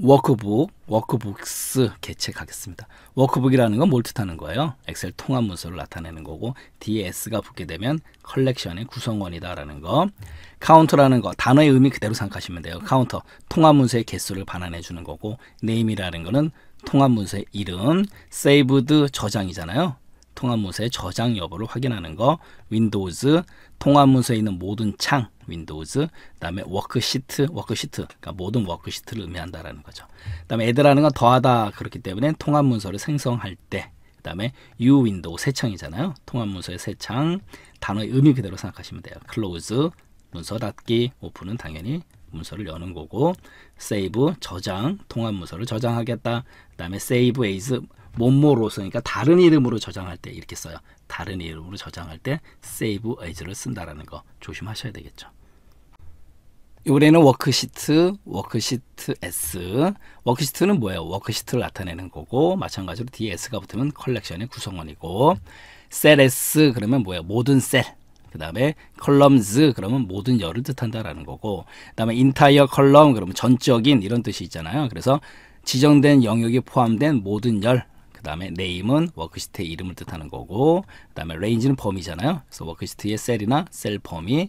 워크북, 워크북스 개체가겠습니다 워크북이라는 건 뭘 뜻하는 거예요? 엑셀 통합 문서를 나타내는 거고 d S가 붙게 되면 컬렉션의 구성원이다라는 거. 카운터라는 거 단어의 의미 그대로 생각하시면 돼요. 카운터, 통합 문서의 개수를 반환해 주는 거고 네임이라는 거는 통합 문서의 이름, 세이브드 저장이잖아요. 통합문서의 저장 여부를 확인하는 거, 윈도우즈, 통합문서에 있는 모든 창, 윈도우즈, 그다음에 워크시트, 워크시트, 그러니까 모든 워크시트를 의미한다라는 거죠. 그다음에 애드라는 건 더하다 그렇기 때문에 통합문서를 생성할 때, 그다음에 유 윈도우 세 창이잖아요. 통합문서의 세 창, 단어의 의미 그대로 생각하시면 돼요. 클로즈, 문서 닫기, 오픈은 당연히 문서를 여는 거고 세이브 저장 통합 문서를 저장하겠다. 그다음에 세이브 에이즈 몸모로서 그러니까 다른 이름으로 저장할 때 이렇게 써요. 다른 이름으로 저장할 때 save as를 쓴다라는 거 조심하셔야 되겠죠. 요번에는 워크시트, 워크시트 S. 워크시트는 뭐예요? 워크시트를 나타내는 거고 마찬가지로 뒤에 S가 붙으면 컬렉션의 구성원이고 셀 S 그러면 뭐예요? 모든 셀. 그 다음에 컬럼즈 그러면 모든 열을 뜻한다라는 거고 그 다음에 인타이어 컬럼 그러면 전적인 이런 뜻이 있잖아요. 그래서 지정된 영역이 포함된 모든 열그 다음에 name은 워크시트의 이름을 뜻하는 거고 그 다음에 range는 범위잖아요. 그래서 워크시트의 셀이나 셀 범위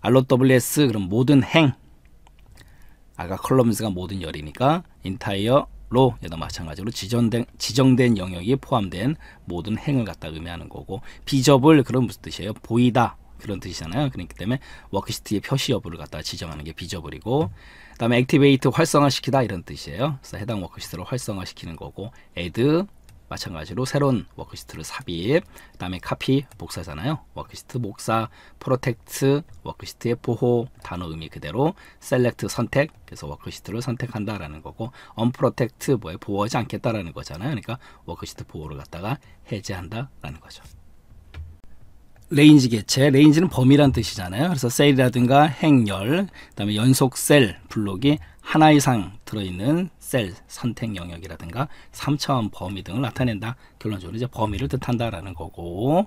ROWS 그럼 모든 행 아까 컬럼스가 모든 열이니까 entire 로 얘도 마찬가지로 지정된, 지정된 영역이 포함된 모든 행을 갖다 의미하는 거고 비접을 그런 무슨 뜻이에요? 보이다 그런 뜻이잖아요. 그렇기 때문에 워크시트의 표시 여부를 갖다 지정하는 게 비저블이고 그다음에 액티베이트 활성화시키다 이런 뜻이에요. 그래서 해당 워크시트를 활성화시키는 거고 a 드 마찬가지로 새로운 워크시트를 삽입 그다음에 카피 복사잖아요. 워크시트 복사 프로텍트 워크시트의 보호 단어 의미 그대로 셀렉트 선택 그래서 워크시트를 선택한다라는 거고 언프로텍트 뭐에 보호하지 않겠다라는 거잖아요. 그러니까 워크시트 보호를 갖다가 해제한다라는 거죠. 레인지 개체, 레인지는 범위란 뜻이잖아요. 그래서 셀이라든가 행렬 그다음에 연속 셀 블록이 하나 이상 들어있는 셀 선택 영역이라든가 3차원 범위 등을 나타낸다. 결론적으로 이제 범위를 뜻한다라는 거고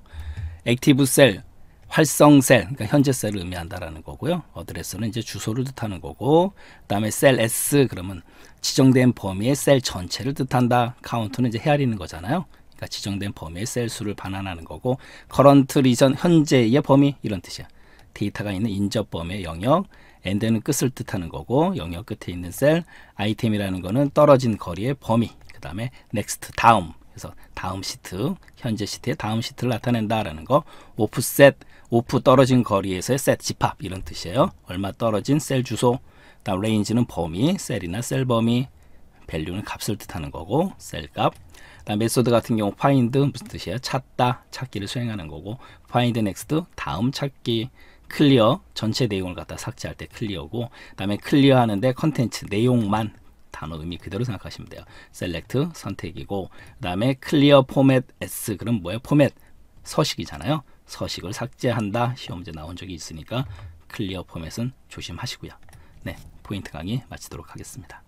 액티브 셀, 활성 셀, 그러니까 현재 셀을 의미한다라는 거고요. 어드레스는 이제 주소를 뜻하는 거고 그다음에 셀 S 그러면 지정된 범위의 셀 전체를 뜻한다. 카운트는 이제 헤아리는 거잖아요. 그러니까 지정된 범위의 셀 수를 반환하는 거고 커런트 리전 현재의 범위 이런 뜻이야. 데이터가 있는 인접 범위의 영역 엔드는 끝을 뜻하는 거고 영역 끝에 있는 셀 아이템이라는 거는 떨어진 거리의 범위 그 다음에 넥스트 다음 그래서 다음 시트 현재 시트의 다음 시트를 나타낸다라는 거 오프셋 오프 떨어진 거리에서의 셋 집합 이런 뜻이에요 얼마 떨어진 셀 주소 다음 레인지는 범위 셀이나 셀 범위 v a l 는 값을 뜻하는 거고 셀 값. 그다음 메소드 같은 경우 find 무슨 뜻이에요? 찾다, 찾기를 수행하는 거고 find next 다음 찾기 클리어 전체 내용을 갖다 삭제할 때 클리어고 그다음에 클리어 하는데 컨텐츠 내용만 단어 의미 그대로 생각하시면 돼요. select 선택이고 그다음에 clear format s 그럼 뭐예요? 포맷 서식이잖아요. 서식을 삭제한다. 시험제 나온 적이 있으니까 클리어 포맷은 조심하시고요. 네, 포인트 강의 마치도록 하겠습니다.